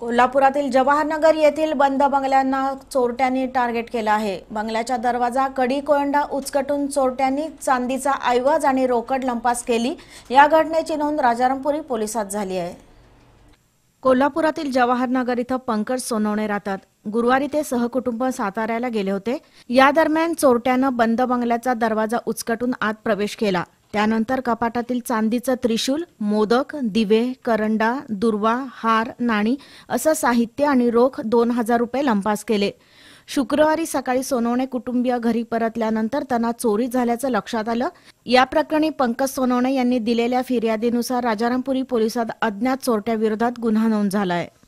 कोल्हापुरातील जवाहरनगर येथील बंद बंगल्यांना चोरट्यांनी टार्गेट केलं आहे बंगल्याच्या दरवाजा कडी कोयंडा उचकटून चोरट्यांनी चांदीचा ऐवज आणि रोकड लंपास केली या घटनेची नोंद राजारामपुरी पोलिसात झाली आहे कोल्हापुरातील जवाहरनगर इथं पंकज सोनवणे राहतात गुरुवारी ते सहकुटुंब साताऱ्याला गेले होते या दरम्यान चोरट्यानं बंद बंगल्याचा दरवाजा उचकटून आत प्रवेश केला त्यानंतर कपाटातील चांदीचं त्रिशूल मोदक दिवे करंडा दुर्वा हार नाणी असं साहित्य आणि रोख दोन हजार रुपये लंपास केले शुक्रवारी सकाळी सोनवणे कुटुंबीय घरी परतल्यानंतर त्यांना चोरी झाल्याचं लक्षात आलं या प्रकरणी पंकज सोनवणे यांनी दिलेल्या फिर्यादीनुसार राजारामपुरी पोलिसात अज्ञात चोरट्याविरोधात गुन्हा नोंद झाला आहे